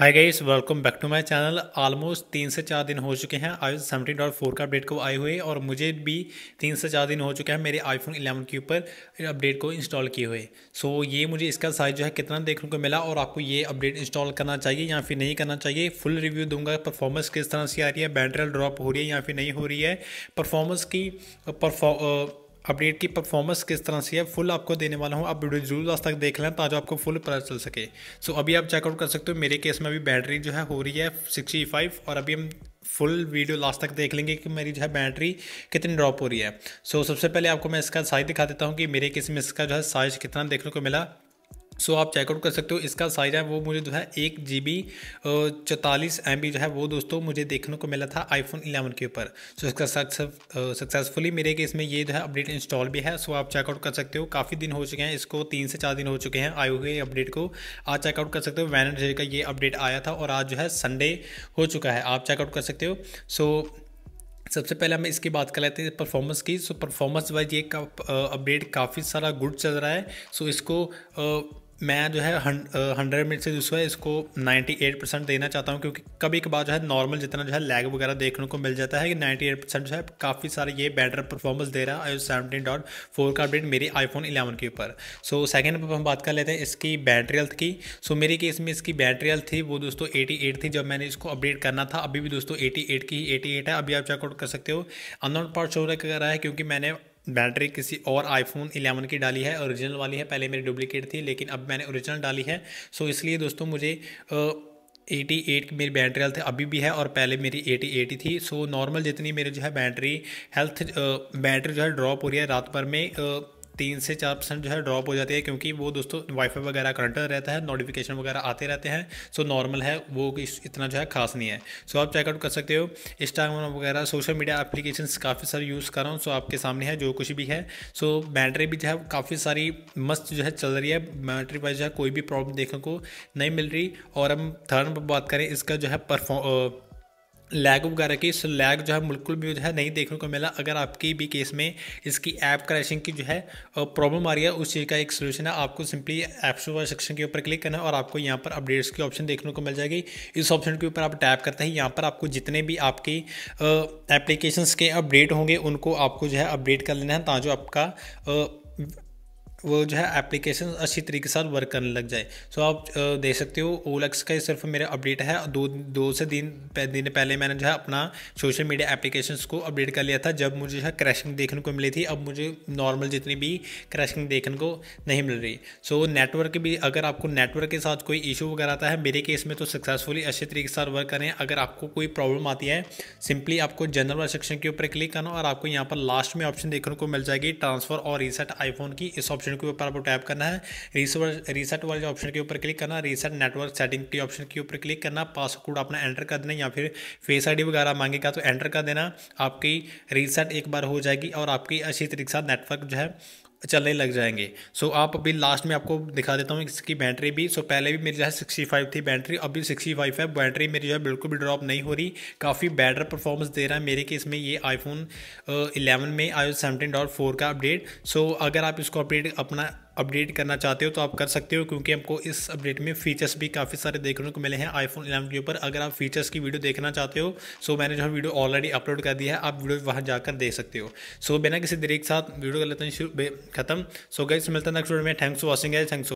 hi guys welcome back to my channel almost तीन से चार दिन हो चुके हैं आई सेवनटीन डॉट फोर का अपडेट को आए हुए और मुझे भी तीन से चार दिन हो चुके हैं मेरे आईफोन इलेवन के ऊपर अपडेट को इंस्टॉल किए हुए सो so, ये मुझे इसका साइज जो है कितना देखने को मिला और आपको ये अपडेट इंस्टॉल करना चाहिए या फिर नहीं करना चाहिए फुल रिव्यू दूंगा परफॉर्मेंस किस तरह से आ रही है बैटरी ड्रॉप हो रही है या फिर नहीं हो रही है परफॉर्मेंस की परफॉ अपडेट की परफॉर्मेंस किस तरह से है फुल आपको देने वाला हूँ आप वीडियो जरूर आज तक देख लें ताकि आपको फुल पता चल सके सो अभी आप चेकआउट कर सकते हो मेरे केस में अभी बैटरी जो है हो रही है सिक्सटी फाइव और अभी हम फुल वीडियो लास्ट तक देख लेंगे कि मेरी जो है बैटरी कितनी ड्रॉप हो रही है सो so, सबसे पहले आपको मैं इसका साइज दिखा देता हूँ कि मेरे किस में इसका जो है साइज कितना देखने को मिला सो आप चेकआउट कर सकते हो इसका साइज है वो मुझे जो है एक जी बी चौतालीस एम बी जो है वो दोस्तों मुझे देखने को मिला था आईफोन इलेवन के ऊपर सो इसका सक्सेसफुली मेरे के इसमें ये जो है अपडेट इंस्टॉल भी है सो आप चेकआउट कर सकते हो काफ़ी दिन हो चुके हैं इसको तीन से चार दिन हो चुके हैं आए हुए अपडेट को आज चेकआउट कर सकते हो डे का ये अपडेट आया था और आज जो है संडे हो चुका है आप चेकआउट कर सकते हो सो so, सबसे पहले हम इसकी बात कर लेते हैं परफॉर्मेंस की सो परफॉर्मेंस वाइज ये का, अपडेट काफ़ी सारा गुड चल रहा है सो इसको आ, मैं जो है हंड्रेड मिनट से जो है इसको नाइन्टी एट परसेंट देना चाहता हूँ क्योंकि कभी कभार जो है नॉर्मल जितना जो है लैग वगैरह देखने को मिल जाता है कि एट परसेंट जो है काफ़ी सारा ये बेटर परफॉर्मेंस दे रहा है आई सेवनटीन डॉट फोर का अपडेट मेरी आईफोन इलेवन के ऊपर सो सेकेंड पर हम बात कर लेते हैं इसकी बैटरी हेल्थ की सो मेरी मेरे केस में इसकी बैटरी हेल्थ थी वो दोस्तों एटी एट थी जब मैंने इसको अपडेट करना था अभी भी दोस्तों एटी एट की ही एटी है अभी आप चेकआउट कर सकते हो अननोन पार्ट शो रहा है क्योंकि मैंने बैटरी किसी और आईफोन 11 की डाली है ओरिजिनल वाली है पहले मेरी डुप्लीकेट थी लेकिन अब मैंने ओरिजिनल डाली है सो इसलिए दोस्तों मुझे एटी एट की मेरी बैटरी हेल्थ अभी भी है और पहले मेरी एटी एटी थी सो नॉर्मल जितनी मेरी जो है बैटरी हेल्थ बैटरी जो है ड्रॉप हो रही है रात भर में तीन से चार परसेंट जो है ड्रॉप हो जाती है क्योंकि वो दोस्तों वाईफाई वगैरह करंट रहता है नोटिफिकेशन वगैरह आते रहते हैं सो नॉर्मल है वो इतना जो है खास नहीं है सो आप चेकआउट कर सकते हो इंस्टाग्राम वगैरह सोशल मीडिया एप्लीकेशन काफ़ी सारे यूज़ कर रहा हूँ सो आपके सामने है जो कुछ भी है सो बैटरी भी जो है काफ़ी सारी मस्त जो है चल रही है बैटरी वाइज जो है कोई भी प्रॉब्लम देखने को नहीं मिल रही और हम थर्ड बात करें इसका जो है परफॉर्म लैग वगैरह की इस लैग जो है बिल्कुल भी जो है नहीं देखने को मिला अगर आपकी भी केस में इसकी ऐप क्रैशिंग की जो है प्रॉब्लम आ रही है उस चीज़ का एक सोल्यूशन है आपको सिंपली ऐप स्टोर सेक्शन के ऊपर क्लिक करना है और आपको यहाँ पर अपडेट्स की ऑप्शन देखने को मिल जाएगी इस ऑप्शन के ऊपर आप टैप करते हैं यहाँ पर आपको जितने भी आपकी एप्लीकेशन के अपडेट होंगे उनको आपको जो है अपडेट कर लेना है ताकि आपका वो जो है एप्लीकेशन अच्छी तरीके से वर्क करने लग जाए सो so, आप देख सकते हो ओलेक्स का सिर्फ मेरा अपडेट है दो दो से दिन दिन पहले मैंने जो है अपना सोशल मीडिया एप्लीकेशन को अपडेट कर लिया था जब मुझे जो है क्रैशिंग देखने को मिली थी अब मुझे नॉर्मल जितनी भी क्रैशिंग देखने को नहीं मिल रही सो so, नेटवर्क भी अगर आपको नेटवर्क के साथ कोई इशू वगैरह आता है मेरे केस में तो सक्सेसफुली अच्छे तरीके से वर्क करें अगर आपको कोई प्रॉब्लम आती है सिंपली आपको जनरल सेक्शन के ऊपर क्लिक करना और आपको यहाँ पर लास्ट में ऑप्शन देखने को मिल जाएगी ट्रांसफर और रीसेट आईफोन की इस ऑप्शन ऑप्शन के ऊपर आपको टैप करना है रीसेट वाले ऑप्शन के ऊपर क्लिक करना रीसेट नेटवर्क सेटिंग के ऑप्शन के ऊपर क्लिक करना पासवर्ड अपना एंटर कर देना या फिर फेस आई वगैरह मांगेगा तो एंटर कर देना आपकी रीसेट एक बार हो जाएगी और आपकी अच्छी तरीके से नेटवर्क जो है चलने लग जाएंगे सो so, आप अभी लास्ट में आपको दिखा देता हूँ इसकी बैटरी भी सो so, पहले भी मेरी जो है सिक्सटी फाइव थी बैटरी अभी सिक्सटी फाइव है बैटरी मेरी जो है बिल्कुल भी ड्रॉप नहीं हो रही काफ़ी बेटर परफॉर्मेंस दे रहा है मेरे केस में ये आईफोन इलेवन uh, में आई सेवनटीन डॉट फोर का अपडेट सो so, अगर आप इसको अपडेट अपना अपडेट करना चाहते हो तो आप कर सकते हो क्योंकि हमको इस अपडेट में फ़ीचर्स भी काफ़ी सारे देखने को मिले हैं आईफोन इलेवन के ऊपर अगर आप फीचर्स की वीडियो देखना चाहते हो सो मैंने जो है वीडियो ऑलरेडी अपलोड कर दी है आप वीडियो वहाँ जाकर देख सकते हो सो बिना किसी देरी के साथ वीडियो कर लेते हैं खत्म सो गई मिलता है नेक्स्ट वीडियो में थैंक्स फॉर वॉचिंग है थैंक्स